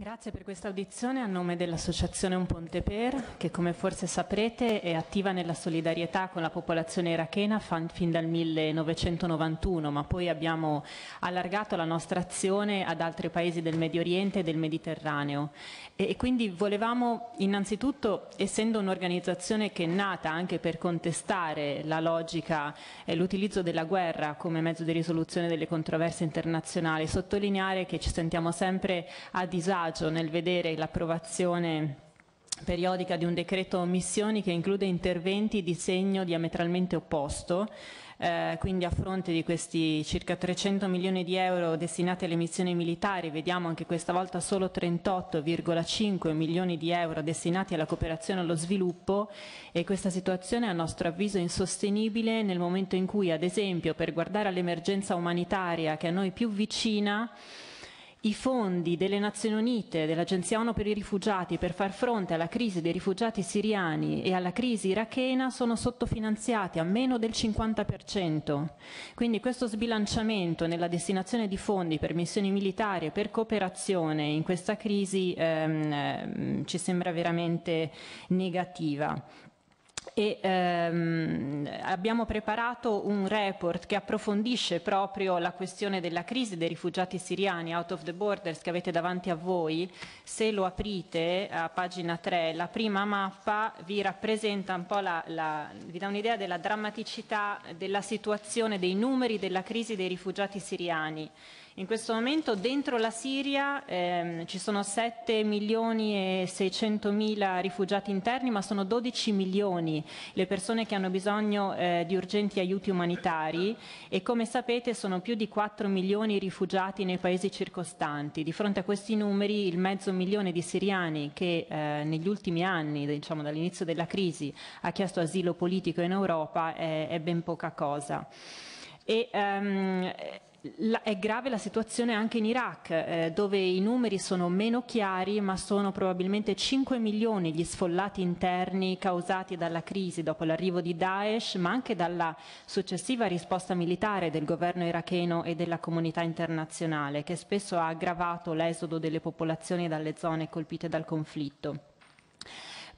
Grazie per questa audizione a nome dell'Associazione Un Ponte Per, che come forse saprete è attiva nella solidarietà con la popolazione irachena fin dal 1991, ma poi abbiamo allargato la nostra azione ad altri paesi del Medio Oriente e del Mediterraneo. E quindi volevamo innanzitutto, essendo un'organizzazione che è nata anche per contestare la logica e l'utilizzo della guerra come mezzo di risoluzione delle controversie internazionali, sottolineare che ci sentiamo sempre a disagio disagio nel vedere l'approvazione periodica di un decreto missioni che include interventi di segno diametralmente opposto eh, quindi a fronte di questi circa 300 milioni di euro destinati alle missioni militari vediamo anche questa volta solo 38,5 milioni di euro destinati alla cooperazione e allo sviluppo e questa situazione a nostro avviso è insostenibile nel momento in cui ad esempio per guardare all'emergenza umanitaria che a noi più vicina i fondi delle Nazioni Unite, dell'Agenzia ONU per i rifugiati per far fronte alla crisi dei rifugiati siriani e alla crisi irachena sono sottofinanziati a meno del 50%. Quindi questo sbilanciamento nella destinazione di fondi per missioni militari e per cooperazione in questa crisi ehm, ehm ci sembra veramente negativa e ehm, abbiamo preparato un report che approfondisce proprio la questione della crisi dei rifugiati siriani out of the borders che avete davanti a voi. Se lo aprite a pagina 3, la prima mappa vi rappresenta un po' la, la, vi dà un'idea della drammaticità della situazione, dei numeri della crisi dei rifugiati siriani in questo momento dentro la Siria ehm, ci sono 7 milioni e 600 mila rifugiati interni, ma sono 12 milioni le persone che hanno bisogno eh, di urgenti aiuti umanitari e come sapete sono più di 4 milioni i rifugiati nei paesi circostanti. Di fronte a questi numeri il mezzo milione di siriani che eh, negli ultimi anni, diciamo dall'inizio della crisi, ha chiesto asilo politico in Europa eh, è ben poca cosa. E, um, la, è grave la situazione anche in Iraq, eh, dove i numeri sono meno chiari, ma sono probabilmente 5 milioni gli sfollati interni causati dalla crisi dopo l'arrivo di Daesh, ma anche dalla successiva risposta militare del governo iracheno e della comunità internazionale, che spesso ha aggravato l'esodo delle popolazioni dalle zone colpite dal conflitto.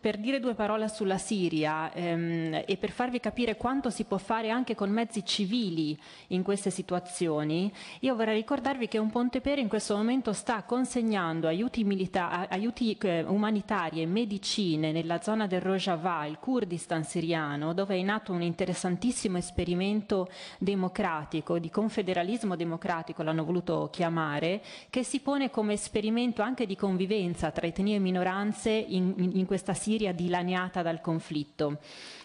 Per dire due parole sulla Siria ehm, e per farvi capire quanto si può fare anche con mezzi civili in queste situazioni, io vorrei ricordarvi che un Pontepere in questo momento sta consegnando aiuti, milita- aiuti eh, umanitari e medicine nella zona del Rojava, il Kurdistan siriano, dove è nato un interessantissimo esperimento democratico, di confederalismo democratico l'hanno voluto chiamare, che si pone come esperimento anche di convivenza tra etnie e minoranze in, in, in questa Siria Siria dilaniata dal conflitto.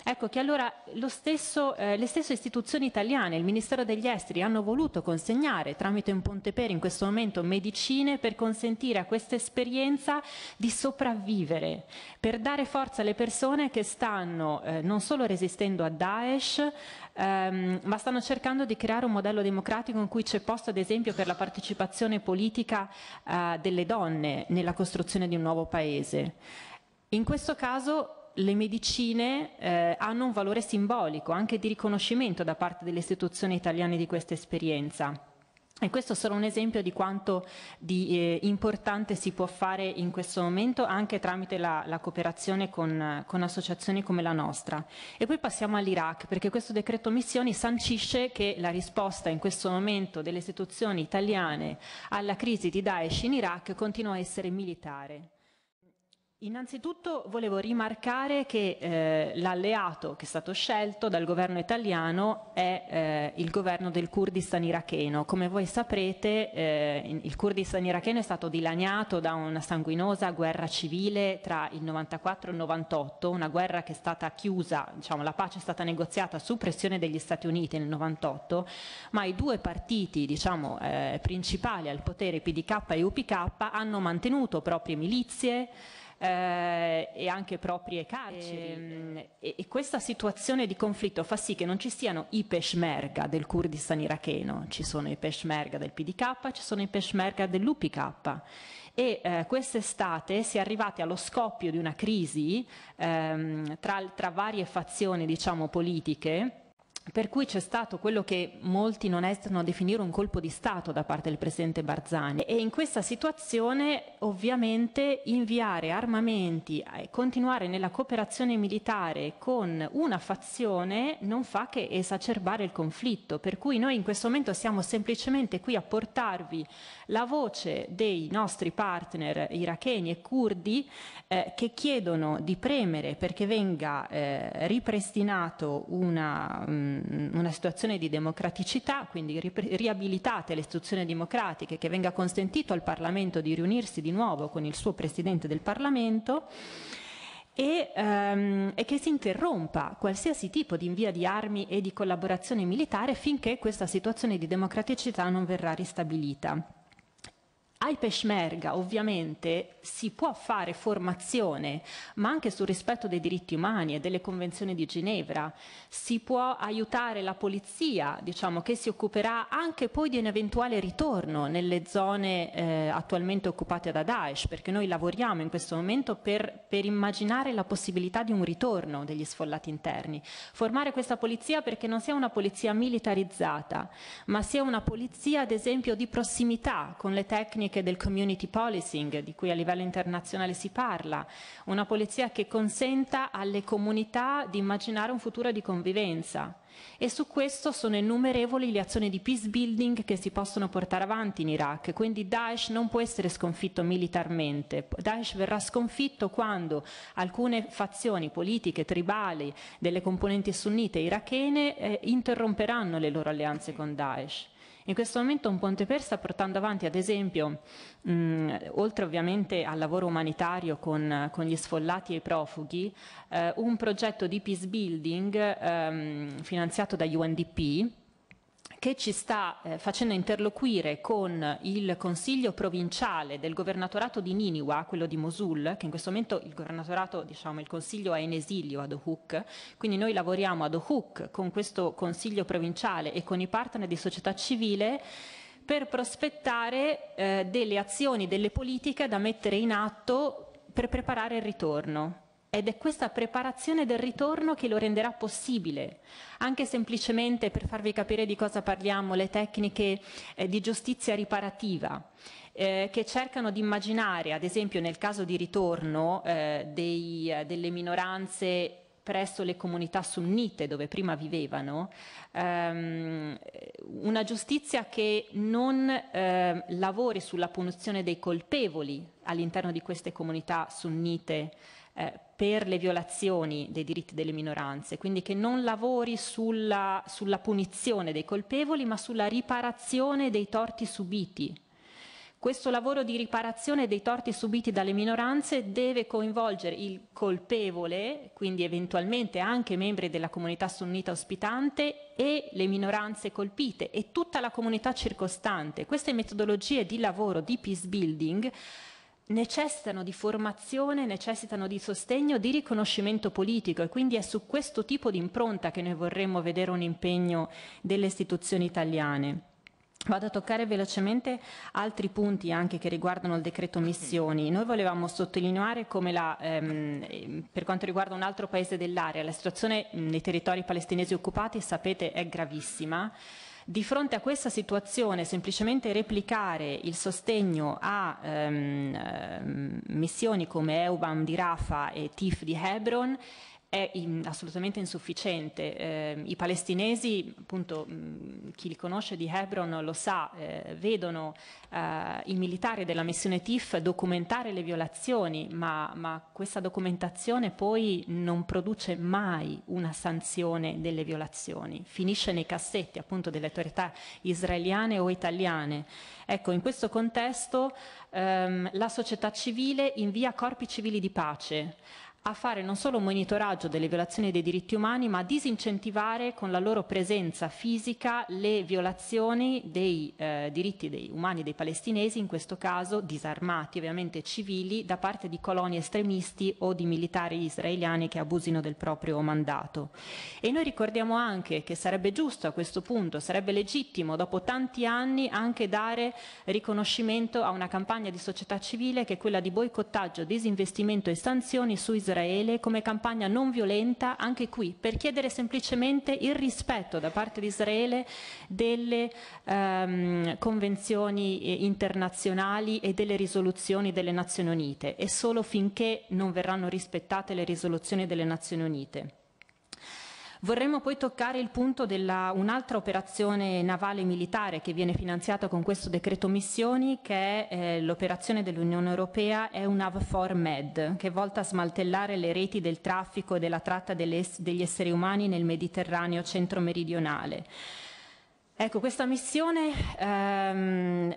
Ecco che allora lo stesso, eh, le stesse istituzioni italiane, il Ministero degli Esteri, hanno voluto consegnare tramite un ponte per in questo momento medicine per consentire a questa esperienza di sopravvivere, per dare forza alle persone che stanno eh, non solo resistendo a Daesh, ehm, ma stanno cercando di creare un modello democratico in cui c'è posto ad esempio per la partecipazione politica eh, delle donne nella costruzione di un nuovo paese. In questo caso le medicine eh, hanno un valore simbolico, anche di riconoscimento da parte delle istituzioni italiane di questa esperienza. E questo è solo un esempio di quanto di eh, importante si può fare in questo momento anche tramite la, la cooperazione con, con, associazioni come la nostra. E poi passiamo all'Iraq perché questo decreto missioni sancisce che la risposta in questo momento delle istituzioni italiane alla crisi di Daesh in Iraq continua a essere militare. Innanzitutto volevo rimarcare che eh, l'alleato che è stato scelto dal governo italiano è eh, il governo del Kurdistan iracheno. Come voi saprete eh, il Kurdistan iracheno è stato dilaniato da una sanguinosa guerra civile tra il 94 e il 98, una guerra che è stata chiusa, diciamo, la pace è stata negoziata su pressione degli Stati Uniti nel 98, ma i due partiti diciamo, eh, principali al potere, PDK e UPK, hanno mantenuto proprie milizie, eh, e anche proprie carceri. Ehm, e, e, questa situazione di conflitto fa sì che non ci siano i peshmerga del Kurdistan iracheno, ci sono i peshmerga del PDK, ci sono i peshmerga dell'UPK e eh, quest'estate si è arrivati allo scoppio di una crisi ehm, tra, tra varie fazioni diciamo, politiche per cui c'è stato quello che molti non esitano a definire un colpo di Stato da parte del presidente Barzani e in questa situazione ovviamente inviare armamenti e continuare nella cooperazione militare con una fazione non fa che esacerbare il conflitto, per cui noi in questo momento siamo semplicemente qui a portarvi la voce dei nostri partner iracheni e curdi eh, che chiedono di premere perché venga eh, ripristinato una... Mh, mm, Mm, una situazione di democraticità, quindi riabilitate le istituzioni democratiche, che venga consentito al Parlamento di riunirsi di nuovo con il suo Presidente del Parlamento. E, um, e, che si interrompa qualsiasi tipo di invia di armi e di collaborazione militare finché questa situazione di democraticità non verrà ristabilita ai peshmerga ovviamente si può fare formazione, ma anche sul rispetto dei diritti umani e delle convenzioni di Ginevra, si può aiutare la polizia, diciamo, che si occuperà anche poi di un eventuale ritorno nelle zone eh, attualmente occupate da Daesh, perché noi lavoriamo in questo momento per, per immaginare la possibilità di un ritorno degli sfollati interni. Formare questa polizia perché non sia una polizia militarizzata, ma sia una polizia ad esempio di prossimità con le tecniche tecniche del community policing di cui a livello internazionale si parla, una polizia che consenta alle comunità di immaginare un futuro di convivenza e su questo sono innumerevoli le azioni di peace building che si possono portare avanti in Iraq, quindi Daesh non può essere sconfitto militarmente, Daesh verrà sconfitto quando alcune fazioni politiche, tribali delle componenti sunnite irachene eh, interromperanno le loro alleanze con Daesh. In questo momento un ponte per sta portando avanti ad esempio, mh, mm, oltre ovviamente al lavoro umanitario con, con gli sfollati e i profughi, eh, un progetto di peace building ehm, finanziato da UNDP che ci sta eh, facendo interloquire con il Consiglio provinciale del governatorato di Niniwa, quello di Mosul, che in questo momento il governatorato, diciamo, il Consiglio è in esilio ad Ohuk, quindi noi lavoriamo ad Ohuk con questo Consiglio provinciale e con i partner di società civile per prospettare eh, delle azioni, delle politiche da mettere in atto per preparare il ritorno ed è questa preparazione del ritorno che lo renderà possibile. Anche semplicemente per farvi capire di cosa parliamo, le tecniche eh, di giustizia riparativa. Eh, che cercano di immaginare, ad esempio nel caso di ritorno eh, dei, delle minoranze presso le comunità sunnite dove prima vivevano, ehm, una giustizia che non eh, lavori sulla punizione dei colpevoli all'interno di queste comunità sunnite eh, per le violazioni dei diritti delle minoranze, quindi che non lavori sulla, sulla punizione dei colpevoli ma sulla riparazione dei torti subiti. Questo lavoro di riparazione dei torti subiti dalle minoranze deve coinvolgere il colpevole, quindi eventualmente anche membri della comunità sunnita ospitante e le minoranze colpite e tutta la comunità circostante. Queste metodologie di lavoro di peace building necessitano di formazione, necessitano di sostegno, di riconoscimento politico e quindi è su questo tipo di impronta che noi vorremmo vedere un impegno delle istituzioni italiane. Vado a toccare velocemente altri punti anche che riguardano il decreto missioni. Noi volevamo sottolineare come la, ehm, per quanto riguarda un altro paese dell'area, la situazione nei territori palestinesi occupati, sapete, è gravissima. Di fronte a questa situazione semplicemente replicare il sostegno a ehm, ehm missioni come EUBAM di Rafa e TIF di Hebron è in, assolutamente insufficiente. Eh, I palestinesi, appunto mh, chi li conosce di Hebron lo sa, eh, vedono eh, i militari della missione TIF documentare le violazioni, ma, ma, questa documentazione poi non produce mai una sanzione delle violazioni, finisce nei cassetti appunto delle autorità israeliane o italiane. Ecco, in questo contesto ehm, la società civile invia corpi civili di pace a fare non solo un monitoraggio delle violazioni dei diritti umani, ma a disincentivare con la loro presenza fisica le violazioni dei eh, diritti dei umani dei palestinesi, in questo caso disarmati, ovviamente civili, da parte di coloni estremisti o di militari israeliani che abusino del proprio mandato. E noi ricordiamo anche che sarebbe giusto a questo punto, sarebbe legittimo, dopo tanti anni, anche dare riconoscimento a una campagna di società civile che è quella di boicottaggio, disinvestimento e sanzioni su Israele Israele come campagna non violenta anche qui per chiedere semplicemente il rispetto da parte di Israele delle ehm, convenzioni eh, internazionali e delle risoluzioni delle Nazioni Unite e solo finché non verranno rispettate le risoluzioni delle Nazioni Unite. Vorremmo poi toccare il punto di un'altra operazione navale militare che viene finanziata con questo decreto missioni, che è eh, l'operazione dell'Unione Europea EUNAV4 Med, che è volta a smaltellare le reti del traffico e della tratta degli esseri umani nel Mediterraneo centro-meridionale. Ecco, questa missione ehm,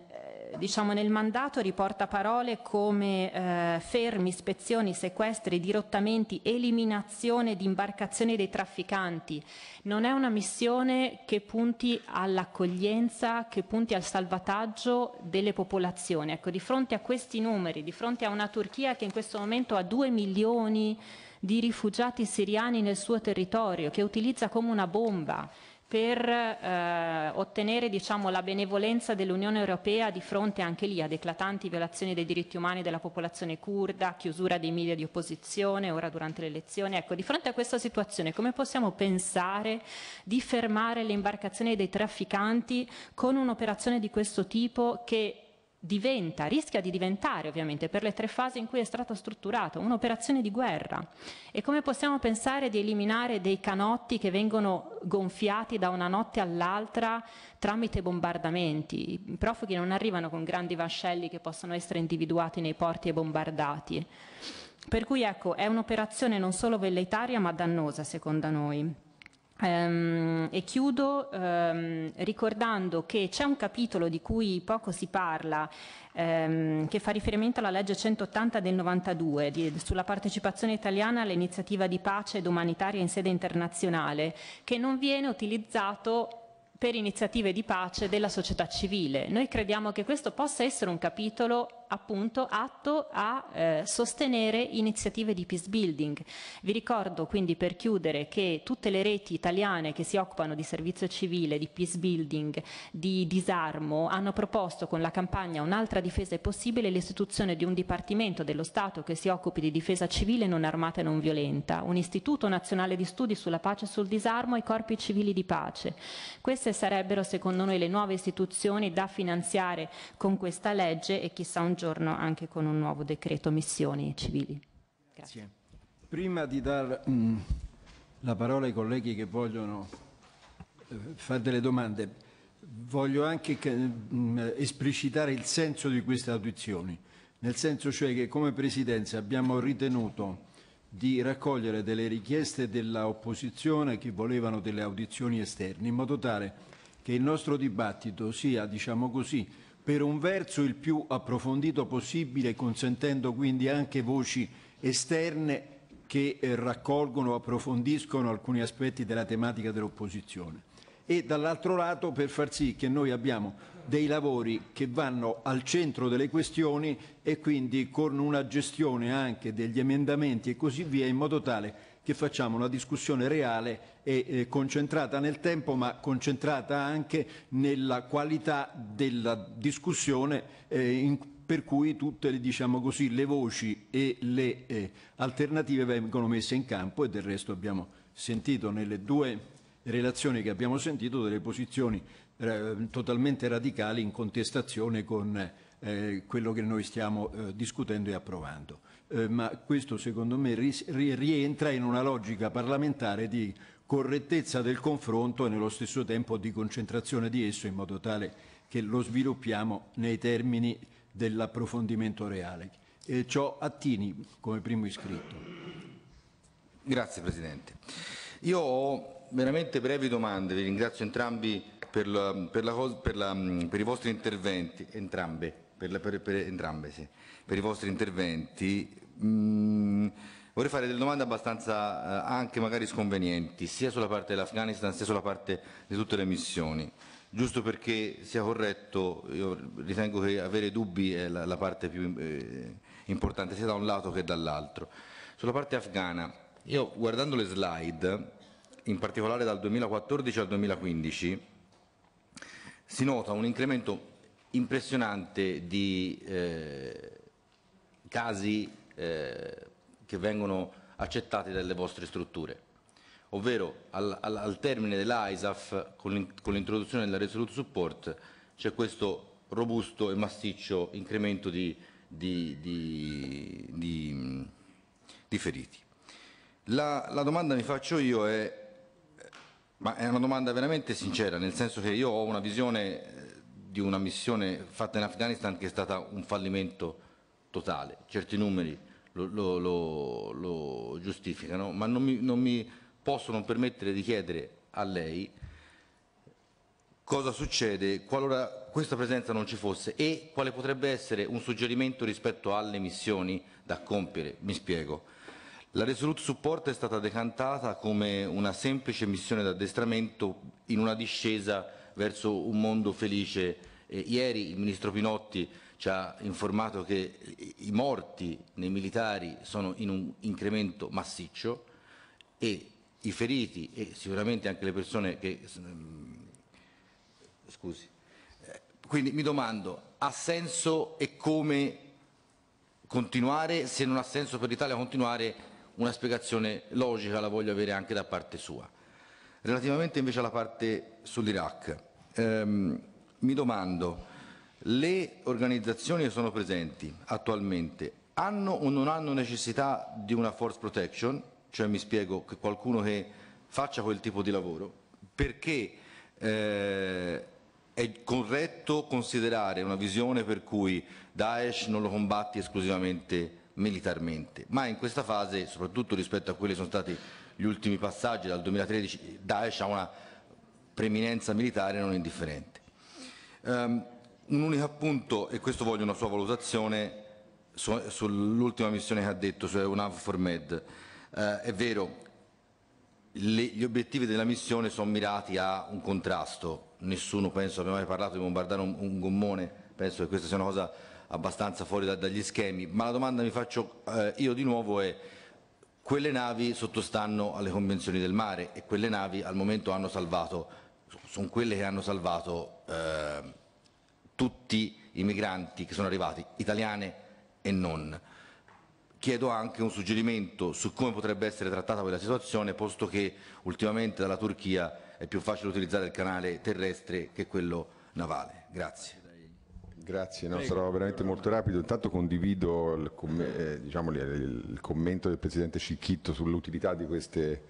diciamo nel mandato riporta parole come eh, fermi, ispezioni, sequestri, dirottamenti, eliminazione di imbarcazioni dei trafficanti. Non è una missione che punti all'accoglienza, che punti al salvataggio delle popolazioni. Ecco, di fronte a questi numeri, di fronte a una Turchia che in questo momento ha 2 milioni di rifugiati siriani nel suo territorio, che utilizza come una bomba per eh, ottenere diciamo, la benevolenza dell'Unione Europea di fronte anche lì ad eclatanti violazioni dei diritti umani della popolazione curda, chiusura dei media di opposizione, ora durante le elezioni. Ecco, di fronte a questa situazione come possiamo pensare di fermare le imbarcazioni dei trafficanti con un'operazione di questo tipo che diventa, rischia di diventare ovviamente per le tre fasi in cui è stata strutturata, un'operazione di guerra. E come possiamo pensare di eliminare dei canotti che vengono gonfiati da una notte all'altra tramite bombardamenti? I profughi non arrivano con grandi vascelli che possono essere individuati nei porti e bombardati. Per cui ecco, è un'operazione non solo velleitaria ma dannosa secondo noi. Ehm, e chiudo ehm, ricordando che c'è un capitolo di cui poco si parla ehm, che fa riferimento alla legge 180 del 92 di, sulla partecipazione italiana all'iniziativa di pace ed umanitaria in sede internazionale che non viene utilizzato per iniziative di pace della società civile. Noi crediamo che questo possa essere un capitolo appunto atto a eh, sostenere iniziative di peace building. Vi ricordo quindi per chiudere che tutte le reti italiane che si occupano di servizio civile, di peace building, di disarmo, hanno proposto con la campagna Un'altra difesa è possibile l'istituzione di un dipartimento dello Stato che si occupi di difesa civile non armata e non violenta, un istituto nazionale di studi sulla pace e sul disarmo e corpi civili di pace. Queste sarebbero secondo noi le nuove istituzioni da finanziare con questa legge e chissà un giorno anche con un nuovo decreto missioni civili. Grazie. Prima di dare mm, la parola ai colleghi che vogliono eh, fare delle domande, voglio anche mm, esplicitare il senso di queste audizioni, nel senso cioè che come Presidenza abbiamo ritenuto di raccogliere delle richieste dell'opposizione che volevano delle audizioni esterne, in modo tale che il nostro dibattito sia, diciamo così, per un verso il più approfondito possibile, consentendo quindi anche voci esterne che eh, raccolgono, approfondiscono alcuni aspetti della tematica dell'opposizione e dall'altro lato per far sì che noi abbiamo dei lavori che vanno al centro delle questioni e quindi con una gestione anche degli emendamenti e così via in modo tale che facciamo una discussione reale e eh, concentrata nel tempo ma concentrata anche nella qualità della discussione eh, in, per cui tutte le, diciamo così, le voci e le eh, alternative vengono messe in campo e del resto abbiamo sentito nelle due relazioni che abbiamo sentito delle posizioni eh, totalmente radicali in contestazione con eh, quello che noi stiamo eh, discutendo e approvando. Eh, ma questo secondo me rientra in una logica parlamentare di correttezza del confronto e nello stesso tempo di concentrazione di esso in modo tale che lo sviluppiamo nei termini dell'approfondimento reale. E ciò Attini come primo iscritto. Grazie Presidente. Io ho veramente brevi domande, vi ringrazio entrambi per, la, per, la, per, la, per i vostri interventi, entrambe per, per, per entrambe, sì, per i vostri interventi. Mm, vorrei fare delle domande abbastanza eh, anche magari sconvenienti, sia sulla parte dell'Afghanistan sia sulla parte di tutte le missioni. Giusto perché sia corretto, io ritengo che avere dubbi è la, la parte più eh, importante sia da un lato che dall'altro. Sulla parte afghana, io guardando le slide, in particolare dal 2014 al 2015, si nota un incremento impressionante di eh, casi eh, che vengono accettati dalle vostre strutture, ovvero al, al, al termine dell'ISAF con l'introduzione della Resolute Support c'è questo robusto e massiccio incremento di, di, di, di feriti. La, la, domanda che mi faccio io è, ma è una domanda veramente sincera, nel senso che io ho una visione di una missione fatta in Afghanistan che è stata un fallimento totale. Certi numeri lo, lo, lo, lo giustificano, ma non mi, non mi posso non permettere di chiedere a lei cosa succede qualora questa presenza non ci fosse e quale potrebbe essere un suggerimento rispetto alle missioni da compiere. Mi spiego. La Resolute Support è stata decantata come una semplice missione d'addestramento in una discesa verso un mondo felice. E ieri il ministro Pinotti ci ha informato che i morti nei militari sono in un incremento massiccio e i feriti e sicuramente anche le persone che... Mm, scusi. Eh, quindi mi domando, ha senso e come continuare, se non ha senso per l'Italia continuare, una spiegazione logica la voglio avere anche da parte sua. Relativamente invece alla parte sull'Iraq, ehm, mi domando, le organizzazioni che sono presenti attualmente hanno o non hanno necessità di una force protection? Cioè mi spiego che qualcuno che faccia quel tipo di lavoro, perché eh, è corretto considerare una visione per cui Daesh non lo combatti esclusivamente militarmente, ma in questa fase, soprattutto rispetto a quelli che sono stati gli ultimi passaggi dal 2013, Daesh ha una preminenza militare non indifferente. Um, un unico appunto, e questo voglio una sua valutazione, su, sull'ultima missione che ha detto, cioè 4 Med. Uh, è vero, le, gli obiettivi della missione sono mirati a un contrasto, nessuno penso abbia mai parlato di bombardare un, un gommone, penso che questa sia una cosa abbastanza fuori da, dagli schemi, ma la domanda mi faccio eh, io di nuovo è quelle navi sottostanno alle convenzioni del mare e quelle navi al momento hanno salvato sono quelle che hanno salvato eh, tutti i migranti che sono arrivati, italiane e non. Chiedo anche un suggerimento su come potrebbe essere trattata quella situazione, posto che ultimamente dalla Turchia è più facile utilizzare il canale terrestre che quello navale. Grazie. Grazie, no, sarò veramente molto rapido. Intanto condivido il, eh, diciamo, il commento del Presidente Cicchitto sull'utilità di queste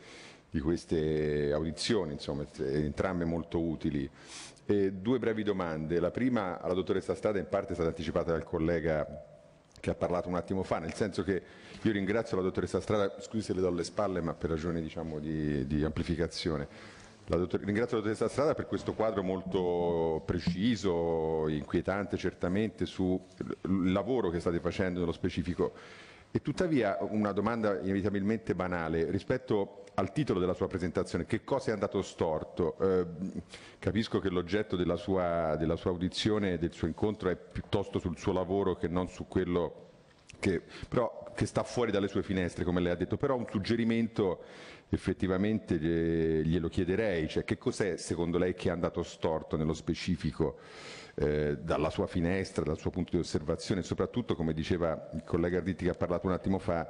di queste audizioni, insomma, entrambe molto utili. E due brevi domande. La prima alla dottoressa Strada, in parte è stata anticipata dal collega che ha parlato un attimo fa, nel senso che io ringrazio la dottoressa Strada, scusi se le do le spalle, ma per ragioni diciamo, di, di amplificazione. La dottor- ringrazio la dottoressa Strada per questo quadro molto preciso, inquietante certamente, sul lavoro che state facendo nello specifico. E tuttavia una domanda inevitabilmente banale rispetto al titolo della sua presentazione, che cosa è andato storto? Eh, capisco che l'oggetto della sua, della sua audizione del suo incontro è piuttosto sul suo lavoro che non su quello che, però, che sta fuori dalle sue finestre, come lei ha detto, però un suggerimento effettivamente glielo chiederei, cioè che cos'è secondo lei che è andato storto nello specifico eh, dalla sua finestra, dal suo punto di osservazione, soprattutto come diceva il collega Arditti che ha parlato un attimo fa,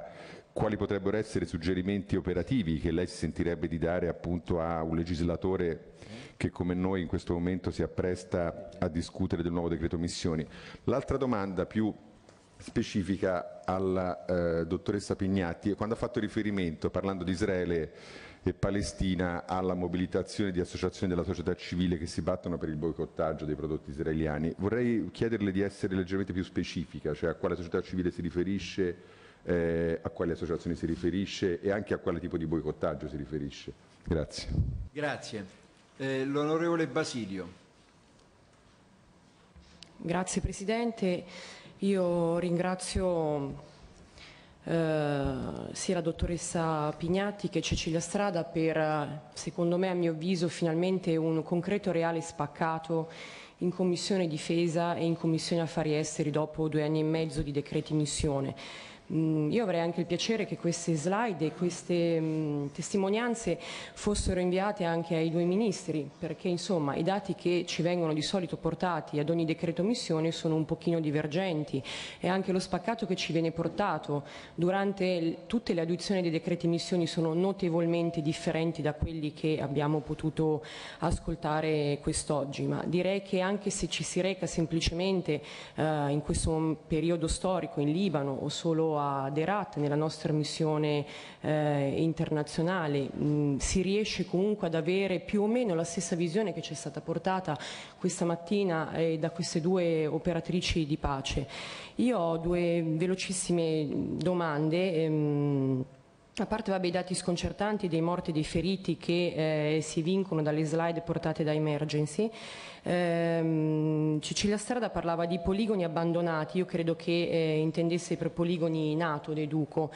quali potrebbero essere suggerimenti operativi che lei si sentirebbe di dare appunto a un legislatore che come noi in questo momento si appresta a discutere del nuovo decreto missioni. L'altra domanda più specifica alla eh, dottoressa Pignatti quando ha fatto riferimento, parlando di Israele e Palestina, alla mobilitazione di associazioni della società civile che si battono per il boicottaggio dei prodotti israeliani. Vorrei chiederle di essere leggermente più specifica, cioè a quale società civile si riferisce, eh, a quale associazione si riferisce e anche a quale tipo di boicottaggio si riferisce. Grazie. Grazie. Eh, L'onorevole Basilio. Grazie Presidente, io ringrazio eh, sia la dottoressa Pignatti che Cecilia Strada per, secondo me, a mio avviso, finalmente un concreto e reale spaccato in Commissione Difesa e in Commissione Affari Esteri dopo due anni e mezzo di decreti missione. Mm, io avrei anche il piacere che queste slide e queste mh, mm, testimonianze fossero inviate anche ai due ministri, perché insomma i dati che ci vengono di solito portati ad ogni decreto missione sono un pochino divergenti e anche lo spaccato che ci viene portato durante tutte le audizioni dei decreti missioni sono notevolmente differenti da quelli che abbiamo potuto ascoltare quest'oggi, ma direi che anche se ci si reca semplicemente eh, in questo periodo storico in Libano o solo appunto ad Herat, nella nostra missione eh, internazionale, mh, mm, si riesce comunque ad avere più o meno la stessa visione che ci è stata portata questa mattina eh, da queste due operatrici di pace. Io ho due velocissime domande. Ehm, a parte vabbè, i dati sconcertanti dei morti e dei feriti che eh, si vincono dalle slide portate da Emergency, ehm, Cecilia Strada parlava di poligoni abbandonati, io credo che eh, intendesse per poligoni nato, deduco.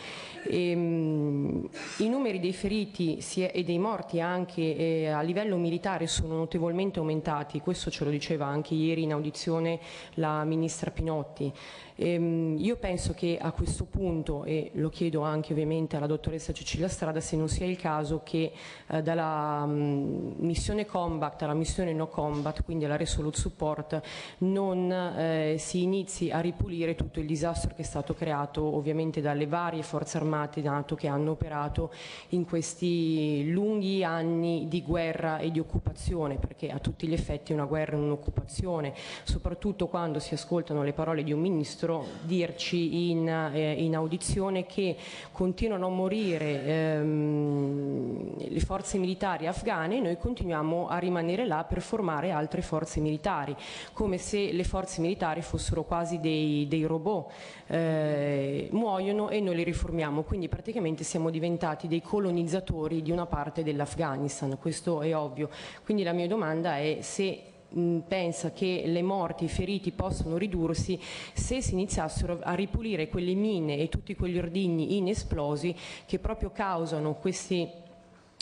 E, ehm, mh, I numeri dei feriti è, e dei morti anche eh, a livello militare sono notevolmente aumentati, questo ce lo diceva anche ieri in audizione la Ministra Pinotti. Ehm, io penso che a questo punto, e lo chiedo anche ovviamente alla dottoressa Cecilia Strada, se non sia il caso che eh, dalla mh, mm, missione combat alla missione no combat, quindi alla resolute support, non eh, si inizi a ripulire tutto il disastro che è stato creato ovviamente dalle varie forze armate NATO che hanno operato in questi lunghi anni di guerra e di occupazione, perché a tutti gli effetti è una guerra e un'occupazione, soprattutto quando si ascoltano le parole di un ministro Ministro dirci in, eh, in audizione che continuano a morire ehm, le forze militari afghane e noi continuiamo a rimanere là per formare altre forze militari, come se le forze militari fossero quasi dei, dei robot, eh, muoiono e noi le riformiamo, quindi praticamente siamo diventati dei colonizzatori di una parte dell'Afghanistan, questo è ovvio. Quindi la mia domanda è se mh, pensa che le morti, i feriti possono ridursi se si iniziassero a ripulire quelle mine e tutti quegli ordigni inesplosi che proprio causano questi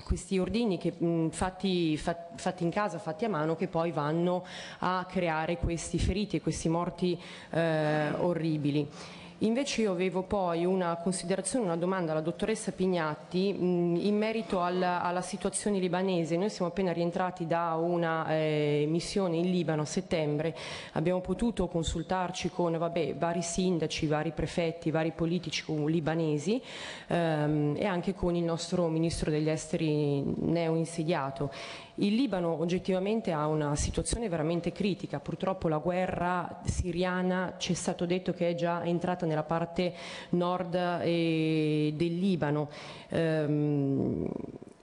questi ordini che, mh, fatti, fatti, in casa, fatti a mano, che poi vanno a creare questi feriti e questi morti eh, orribili. Invece io avevo poi una considerazione, una domanda alla dottoressa Pignatti in merito al, alla situazione libanese. Noi siamo appena rientrati da una eh, missione in Libano a settembre, abbiamo potuto consultarci con vabbè, vari sindaci, vari prefetti, vari politici libanesi ehm, e anche con il nostro ministro degli esteri neo insediato il Libano oggettivamente ha una situazione veramente critica, purtroppo la guerra siriana ci è stato detto che è già entrata nella parte nord eh, del Libano. Ehm,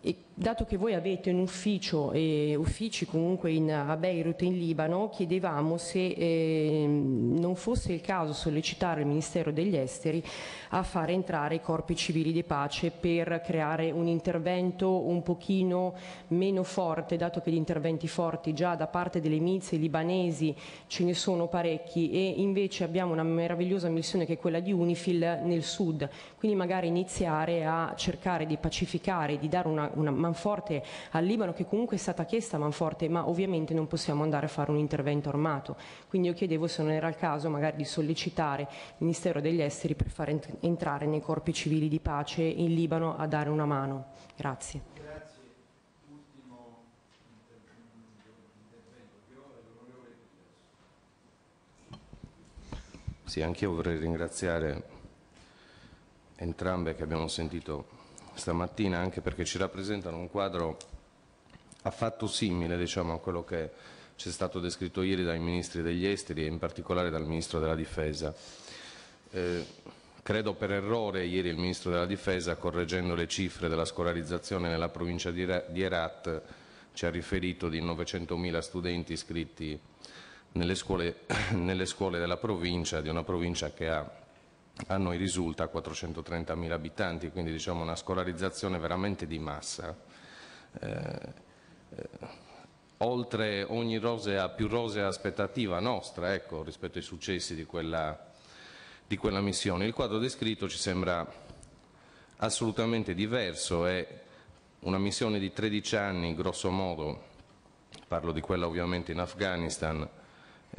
e dato che voi avete un ufficio e uffici comunque in, a Beirut in Libano, chiedevamo se eh, non fosse il caso sollecitare il Ministero degli Esteri a far entrare i corpi civili di pace per creare un intervento un pochino meno forte, dato che gli interventi forti già da parte delle milizie libanesi ce ne sono parecchi e invece abbiamo una meravigliosa missione che è quella di UNIFIL nel sud, quindi magari iniziare a cercare di pacificare, di dare una, una manforte al Libano che comunque è stata chiesta a manforte ma ovviamente non possiamo andare a fare un intervento armato. Quindi io chiedevo se non era il caso magari di sollecitare il Ministero degli Esteri per far entrare nei corpi civili di pace in Libano a dare una mano. Grazie. Sì, anch'io vorrei ringraziare entrambe che abbiamo sentito stamattina anche perché ci rappresentano un quadro affatto simile diciamo, a quello che ci è stato descritto ieri dai ministri degli esteri e in particolare dal ministro della difesa. Eh, credo per errore ieri il ministro della difesa, correggendo le cifre della scolarizzazione nella provincia di, di Herat, ci ha riferito di 900.000 studenti iscritti nelle scuole, nelle scuole della provincia, di una provincia che ha a noi risulta 430.000 abitanti, quindi diciamo una scolarizzazione veramente di massa. Eh, eh oltre ogni rosea, più rosea aspettativa nostra ecco, rispetto ai successi di quella, di quella, missione. Il quadro descritto ci sembra assolutamente diverso, è una missione di 13 anni, grosso modo, parlo di quella ovviamente in Afghanistan,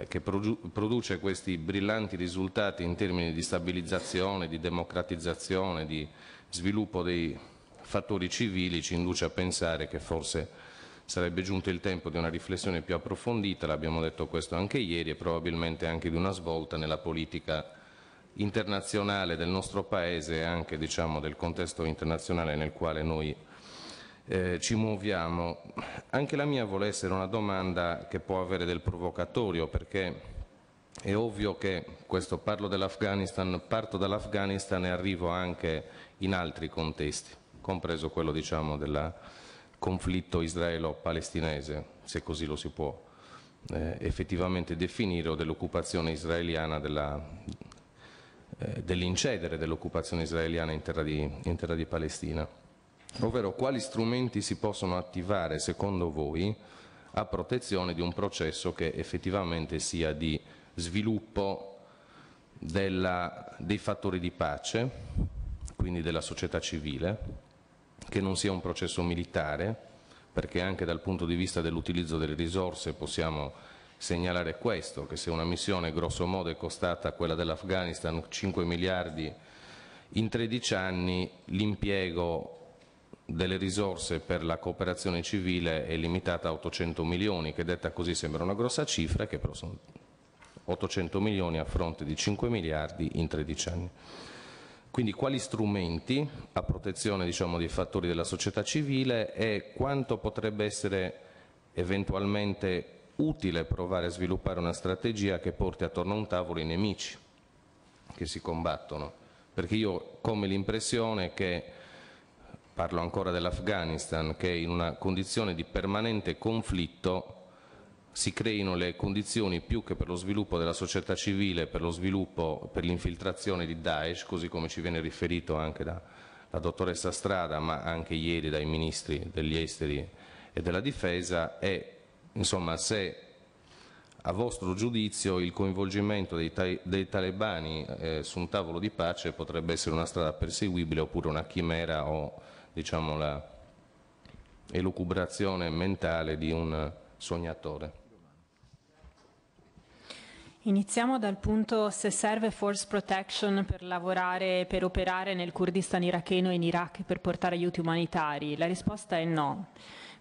eh, che produce questi brillanti risultati in termini di stabilizzazione, di democratizzazione, di sviluppo dei fattori civili, ci induce a pensare che forse sarebbe giunto il tempo di una riflessione più approfondita, l'abbiamo detto questo anche ieri, e probabilmente anche di una svolta nella politica internazionale del nostro Paese e anche diciamo, del contesto internazionale nel quale noi eh, ci muoviamo. Anche la mia vuole essere una domanda che può avere del provocatorio, perché è ovvio che, questo parlo dell'Afghanistan, parto dall'Afghanistan e arrivo anche in altri contesti, compreso quello diciamo, del conflitto israelo-palestinese, se così lo si può eh, effettivamente definire, o dell'occupazione israeliana della, eh, dell'incedere dell'occupazione israeliana in terra, di, in terra di, Palestina ovvero quali strumenti si possono attivare secondo voi a protezione di un processo che effettivamente sia di sviluppo della, dei fattori di pace, quindi della società civile, che non sia un processo militare, perché anche dal punto di vista dell'utilizzo delle risorse possiamo segnalare questo, che se una missione grosso modo è costata quella dell'Afghanistan 5 miliardi in 13 anni, l'impiego delle risorse per la cooperazione civile è limitata a 800 milioni, che detta così sembra una grossa cifra, che però sono 800 milioni a fronte di 5 miliardi in 13 anni. Quindi quali strumenti a protezione diciamo, dei fattori della società civile e quanto potrebbe essere eventualmente utile provare a sviluppare una strategia che porti attorno a un tavolo i nemici che si combattono. Perché io ho come l'impressione che Parlo ancora dell'Afghanistan, che in una condizione di permanente conflitto si creino le condizioni più che per lo sviluppo della società civile, per lo sviluppo, per l'infiltrazione di Daesh, così come ci viene riferito anche dalla dottoressa Strada, ma anche ieri dai ministri degli esteri e della difesa, e insomma se a vostro giudizio il coinvolgimento dei, ta dei talebani eh, su un tavolo di pace potrebbe essere una strada perseguibile oppure una chimera o diciamo, la elucubrazione mentale di un sognatore. Iniziamo dal punto se serve force protection per lavorare, per operare nel Kurdistan iracheno e in Iraq per portare aiuti umanitari. La risposta è no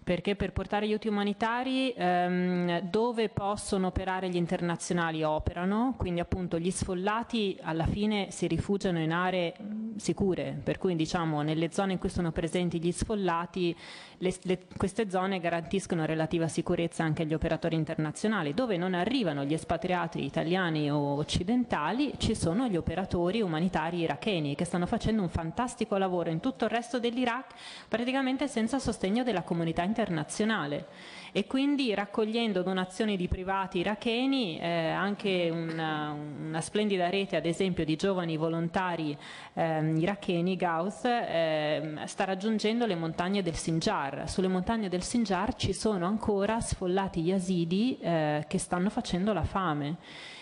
perché per portare aiuti umanitari ehm, dove possono operare gli internazionali operano, quindi appunto gli sfollati alla fine si rifugiano in aree sicure, per cui diciamo nelle zone in cui sono presenti gli sfollati le, le, queste zone garantiscono relativa sicurezza anche agli operatori internazionali, dove non arrivano gli espatriati italiani o occidentali ci sono gli operatori umanitari iracheni che stanno facendo un fantastico lavoro in tutto il resto dell'Iraq praticamente senza sostegno della comunità internazionale internazionale e quindi raccogliendo donazioni di privati iracheni, eh, anche una, eh, una, splendida rete ad esempio di giovani volontari eh, iracheni, Gauss, eh, sta raggiungendo le montagne del Sinjar. Sulle montagne del Sinjar ci sono ancora sfollati yazidi eh, che stanno facendo la fame.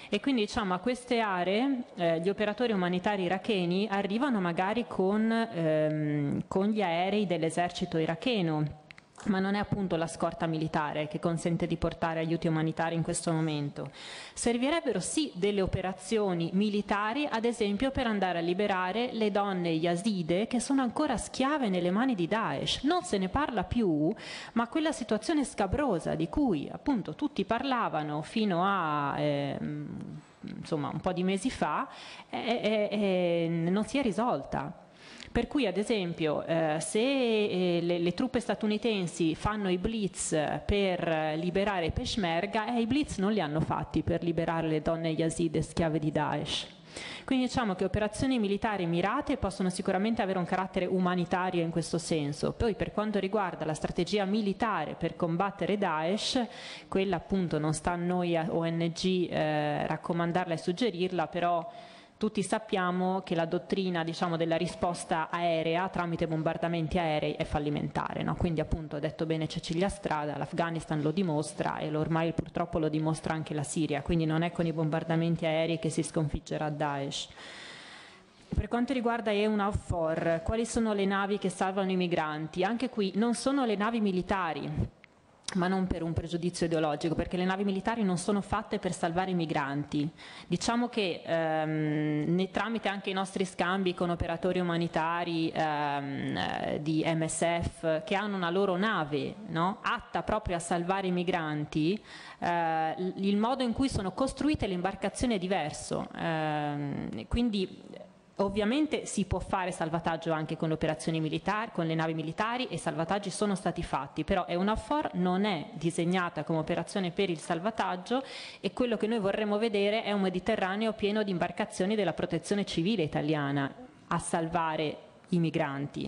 E quindi diciamo a queste aree eh, gli operatori umanitari iracheni arrivano magari con, ehm, con gli aerei dell'esercito iracheno ma non è appunto la scorta militare che consente di portare aiuti umanitari in questo momento. Servirebbero sì delle operazioni militari, ad esempio per andare a liberare le donne yazide che sono ancora schiave nelle mani di Daesh. Non se ne parla più, ma quella situazione scabrosa di cui appunto tutti parlavano fino a... Eh, insomma, un po' di mesi fa, eh, eh, non si è risolta. Per cui ad esempio eh, se eh, le, le, truppe statunitensi fanno i blitz eh, per liberare Peshmerga, eh, i blitz non li hanno fatti per liberare le donne yazide schiave di Daesh. Quindi diciamo che operazioni militari mirate possono sicuramente avere un carattere umanitario in questo senso. Poi per quanto riguarda la strategia militare per combattere Daesh, quella appunto non sta a noi ONG eh, raccomandarla e suggerirla, però tutti sappiamo che la dottrina diciamo, della risposta aerea tramite bombardamenti aerei è fallimentare, no? quindi appunto ha detto bene Cecilia Strada, l'Afghanistan lo dimostra e ormai purtroppo lo dimostra anche la Siria, quindi non è con i bombardamenti aerei che si sconfiggerà Daesh. Per quanto riguarda EUNAVFOR, quali sono le navi che salvano i migranti? Anche qui non sono le navi militari, ma non per un pregiudizio ideologico, perché le navi militari non sono fatte per salvare i migranti. Diciamo che ehm, tramite anche i nostri scambi con operatori umanitari ehm, eh, di MSF che hanno una loro nave no? atta proprio a salvare i migranti, eh, il modo in cui sono costruite le imbarcazioni è diverso. Eh, quindi Ovviamente si può fare salvataggio anche con le operazioni militari, con le navi militari e salvataggi sono stati fatti, però EUNAVFOR non è disegnata come operazione per il salvataggio e quello che noi vorremmo vedere è un Mediterraneo pieno di imbarcazioni della protezione civile italiana a salvare i migranti.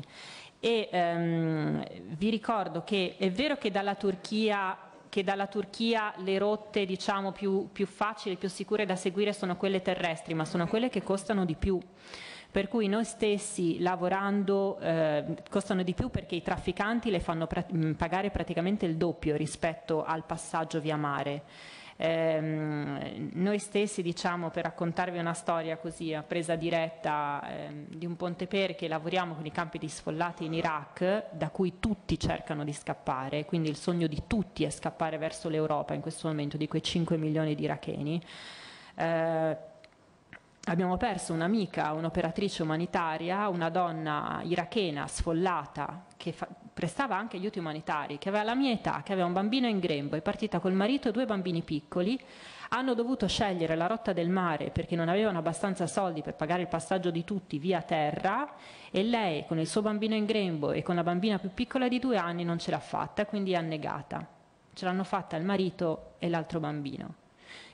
E, um, vi ricordo che è vero che dalla Turchia che dalla Turchia le rotte diciamo, più, più facili, più sicure da seguire sono quelle terrestri, ma sono quelle che costano di più per cui noi stessi lavorando eh, costano di più perché i trafficanti le fanno pra pagare praticamente il doppio rispetto al passaggio via mare. Ehm, noi stessi, diciamo, per raccontarvi una storia così a presa diretta ehm, di un ponte che lavoriamo con i campi di sfollati in Iraq, da cui tutti cercano di scappare, quindi il sogno di tutti è scappare verso l'Europa in questo momento, di quei 5 milioni di iracheni. Eh, abbiamo perso un'amica, un'operatrice umanitaria, una donna irachena sfollata che fa- prestava anche aiuti umanitari, che aveva la mia età, che aveva un bambino in grembo, è partita col marito e due bambini piccoli, hanno dovuto scegliere la rotta del mare perché non avevano abbastanza soldi per pagare il passaggio di tutti via terra e lei con il suo bambino in grembo e con la bambina più piccola di due anni non ce l'ha fatta, quindi è annegata. Ce l'hanno fatta il marito e l'altro bambino.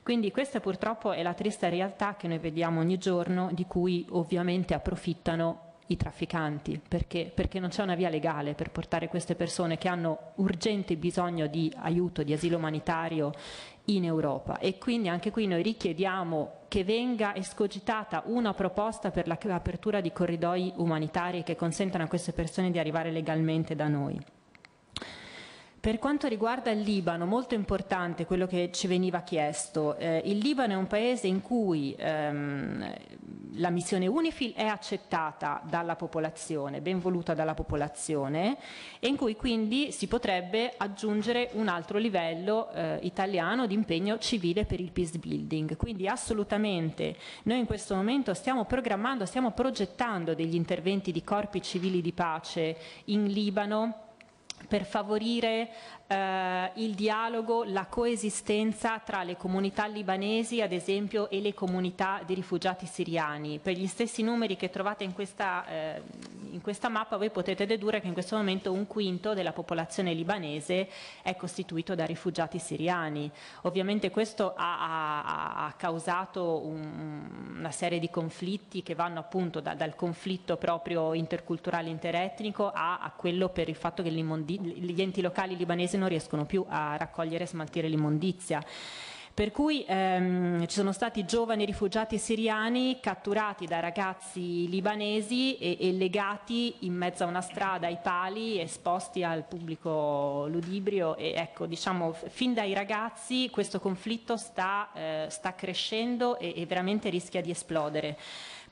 Quindi questa purtroppo è la triste realtà che noi vediamo ogni giorno, di cui ovviamente approfittano i trafficanti, perché, perché non c'è una via legale per portare queste persone che hanno urgente bisogno di aiuto, di asilo umanitario in Europa e quindi anche qui noi richiediamo che venga escogitata una proposta per l'apertura di corridoi umanitari che consentano a queste persone di arrivare legalmente da noi. Per quanto riguarda il Libano, molto importante quello che ci veniva chiesto, eh, il Libano è un paese in cui ehm, la missione UNIFIL è accettata dalla popolazione, ben voluta dalla popolazione, e in cui quindi si potrebbe aggiungere un altro livello eh, italiano di impegno civile per il peace building. Quindi assolutamente noi in questo momento stiamo programmando, stiamo progettando degli interventi di corpi civili di pace in Libano per favorire eh, il dialogo, la coesistenza tra le comunità libanesi, ad esempio, e le comunità di rifugiati siriani. Per gli stessi numeri che trovate in questa, eh, in questa mappa voi potete dedurre che in questo momento un quinto della popolazione libanese è costituito da rifugiati siriani. Ovviamente questo ha, ha, ha causato un, una serie di conflitti che vanno appunto da, dal conflitto proprio interculturale interetnico a, a quello per il fatto che gli enti locali libanesi stesse non riescono più a raccogliere e smaltire l'immondizia. Per cui ehm, ci sono stati giovani rifugiati siriani catturati da ragazzi libanesi e, e, legati in mezzo a una strada ai pali, esposti al pubblico ludibrio. E ecco, diciamo, fin dai ragazzi questo conflitto sta, eh, sta crescendo e, e veramente rischia di esplodere.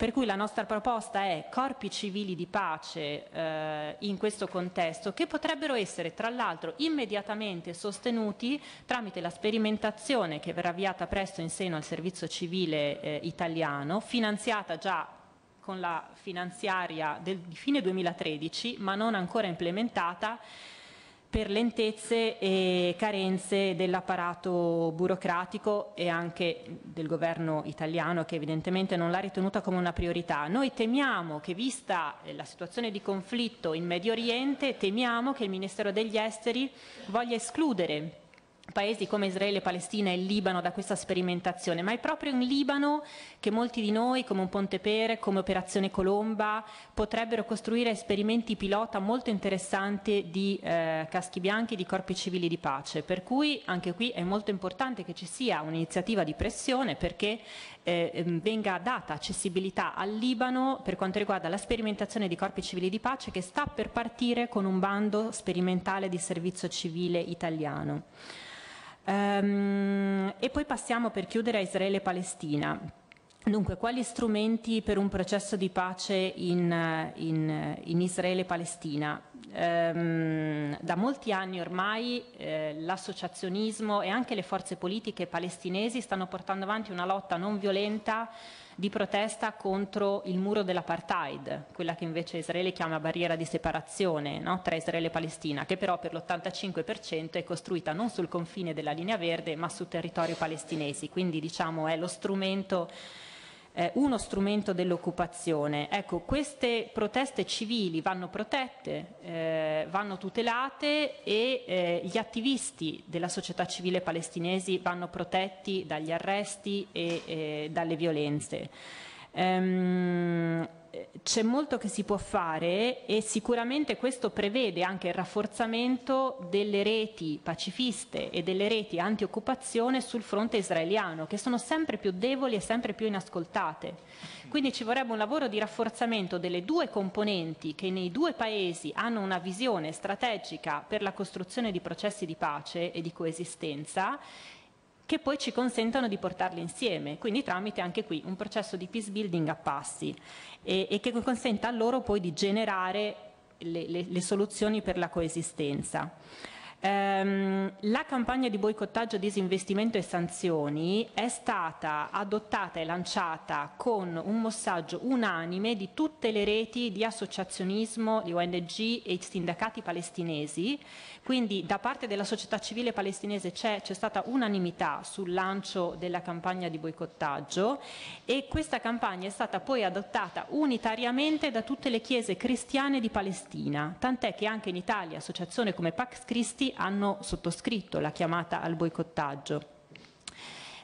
Per cui la nostra proposta è corpi civili di pace eh, in questo contesto che potrebbero essere tra l'altro immediatamente sostenuti tramite la sperimentazione che verrà avviata presto in seno al servizio civile eh, italiano, finanziata già con la finanziaria del fine 2013 ma non ancora implementata per lentezze e carenze dell'apparato burocratico e anche del governo italiano che evidentemente non l'ha ritenuta come una priorità. Noi temiamo che vista eh, la situazione di conflitto in Medio Oriente, temiamo che il Ministero degli Esteri voglia escludere paesi come Israele, Palestina e Libano da questa sperimentazione, ma è proprio in Libano che molti di noi, come un Ponte Pere, come Operazione Colomba, potrebbero costruire esperimenti pilota molto interessanti di eh, caschi bianchi, di corpi civili di pace, per cui anche qui è molto importante che ci sia un'iniziativa di pressione perché eh, ehm, venga data accessibilità al Libano per quanto riguarda la sperimentazione di corpi civili di pace che sta per partire con un bando sperimentale di servizio civile italiano. Ehm, e poi passiamo per chiudere a Israele e Palestina. Dunque, quali strumenti per un processo di pace in, in, in Israele e Palestina? Ehm, da molti anni ormai eh, l'associazionismo e anche le forze politiche palestinesi stanno portando avanti una lotta non violenta di protesta contro il muro dell'apartheid, quella che invece Israele chiama barriera di separazione no? tra Israele e Palestina, che però per l'85% è costruita non sul confine della linea verde ma sul territorio palestinese, quindi diciamo è lo strumento eh, uno strumento dell'occupazione. Ecco, queste proteste civili vanno protette, eh, vanno tutelate e eh, gli attivisti della società civile palestinesi vanno protetti dagli arresti e eh, dalle violenze. Ehm, c'è molto che si può fare e sicuramente questo prevede anche il rafforzamento delle reti pacifiste e delle reti antioccupazione sul fronte israeliano, che sono sempre più deboli e sempre più inascoltate. Quindi ci vorrebbe un lavoro di rafforzamento delle due componenti che nei due paesi hanno una visione strategica per la costruzione di processi di pace e di coesistenza che poi ci consentano di portarli insieme, quindi tramite anche qui un processo di peace building a passi e, e che consenta loro poi di generare le, le, le soluzioni per la coesistenza. Ehm, la campagna di boicottaggio, disinvestimento e sanzioni è stata adottata e lanciata con un mossaggio unanime di tutte le reti di associazionismo, di ONG e sindacati palestinesi, quindi da parte della società civile palestinese c'è, stata unanimità sul lancio della campagna di boicottaggio e questa campagna è stata poi adottata unitariamente da tutte le chiese cristiane di Palestina, tant'è che anche in Italia associazioni come Pax Christi hanno sottoscritto la chiamata al boicottaggio.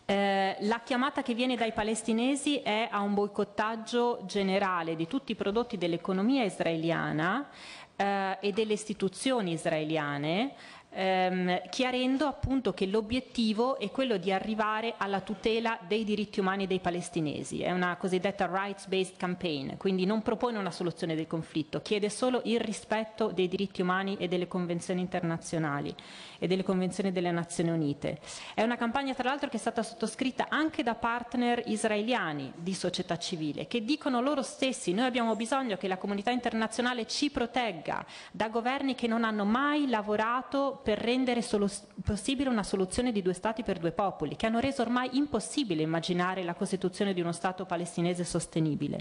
Eh, la chiamata che viene dai palestinesi è a un boicottaggio generale di tutti i prodotti dell'economia israeliana eh, e delle istituzioni israeliane ehm, chiarendo appunto che l'obiettivo è quello di arrivare alla tutela dei diritti umani dei palestinesi. È una cosiddetta rights-based campaign, quindi non propone una soluzione del conflitto, chiede solo il rispetto dei diritti umani e delle convenzioni internazionali e delle convenzioni delle Nazioni Unite. È una campagna tra l'altro che è stata sottoscritta anche da partner israeliani di società civile che dicono loro stessi noi abbiamo bisogno che la comunità internazionale ci protegga da governi che non hanno mai lavorato per rendere solo possibile una soluzione di due stati per due popoli, che hanno reso ormai impossibile immaginare la costituzione di uno Stato palestinese sostenibile.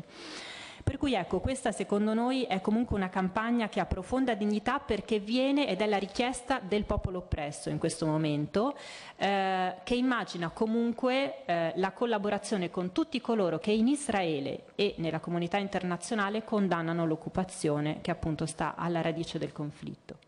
Per cui ecco, questa secondo noi è comunque una campagna che ha profonda dignità perché viene ed è la richiesta del popolo oppresso in questo momento, eh, che immagina comunque eh, la collaborazione con tutti coloro che in Israele e nella comunità internazionale condannano l'occupazione che appunto sta alla radice del conflitto.